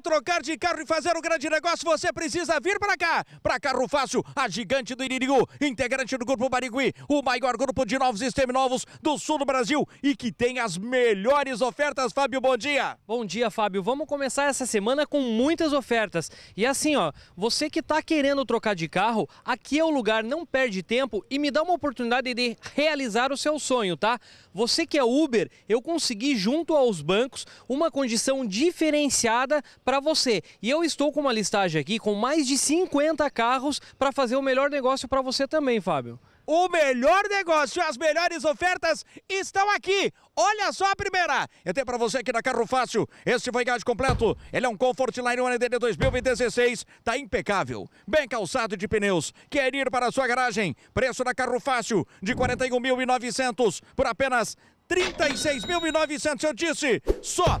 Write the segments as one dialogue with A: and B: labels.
A: trocar de carro e fazer um grande negócio, você precisa vir para cá. Para Carro Fácil, a gigante do Iririgu, integrante do Grupo Barigui, o maior grupo de novos e seminovos do sul do Brasil
B: e que tem as melhores ofertas. Fábio, bom dia. Bom dia, Fábio. Vamos começar essa semana com muitas ofertas. E assim, ó, você que está querendo trocar de carro, aqui é o lugar, não perde tempo e me dá uma oportunidade de realizar o seu sonho, tá? Você que é Uber, eu consegui junto aos bancos uma condição diferenciada para você. E eu estou com uma listagem aqui com mais de 50 carros para fazer o melhor negócio para você também, Fábio. O melhor negócio, as melhores ofertas estão
A: aqui. Olha só a primeira. Eu tenho para você aqui na Carro Fácil. Este foi gás completo. Ele é um line One DD 2016. Tá impecável. Bem calçado de pneus. Quer ir para a sua garagem? Preço da Carro Fácil de 41.900 por apenas 36.900. Eu disse, só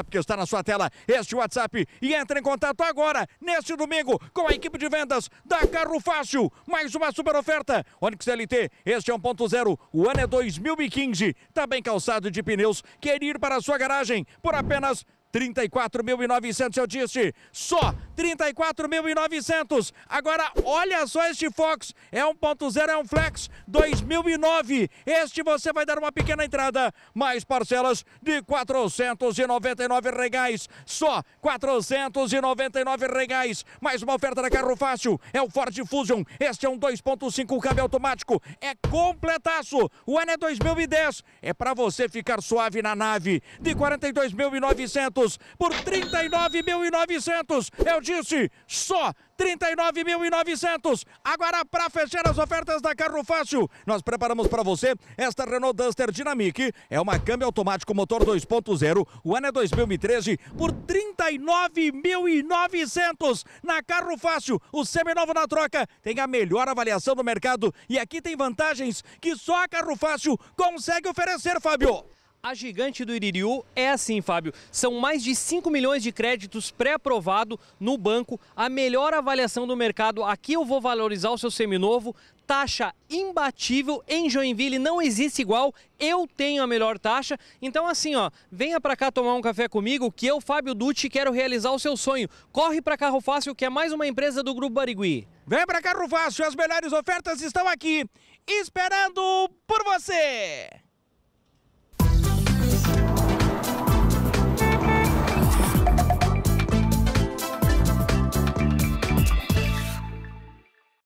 A: WhatsApp que está na sua tela, este WhatsApp, e entre em contato agora, neste domingo, com a equipe de vendas da Carro Fácil. Mais uma super oferta. Onix LT, este é 1.0, o ano é 2015. está bem calçado de pneus, quer ir para a sua garagem por apenas 34.900 eu disse, só 34.900. Agora olha só este Fox, é 1.0, é um Flex 2009. Este você vai dar uma pequena entrada, mais parcelas de 499 reais, só 499 reais. Mais uma oferta da Carro Fácil, é o Ford Fusion. Este é um 2.5 câmbio automático, é completaço. O ano é 2010, é para você ficar suave na nave de 42.900 ingressos por 39.900. Eu disse, só 39.900. Agora, para fechar as ofertas da Carro Fácil, nós preparamos para você esta Renault Duster Dynamic. É uma câmbio automático motor 2.0. O ano é 2013 por 39.900. Na Carro Fácil, o seminovo na troca tem a melhor avaliação
B: do mercado e aqui tem vantagens que só a Carro Fácil consegue oferecer, Fábio. A gigante do Iririú é assim, Fábio. São mais de 5 milhões de créditos pré-aprovado no banco, a melhor avaliação do mercado. Aqui eu vou valorizar o seu seminovo, taxa imbatível em Joinville, não existe igual. Eu tenho a melhor taxa. Então assim, ó, venha para cá tomar um café comigo que eu, Fábio Dutti, quero realizar o seu sonho. Corre para Carro Fácil, que é mais uma empresa do Grupo Barigui. Vem para Carro Fácil, as melhores ofertas estão aqui, esperando por você.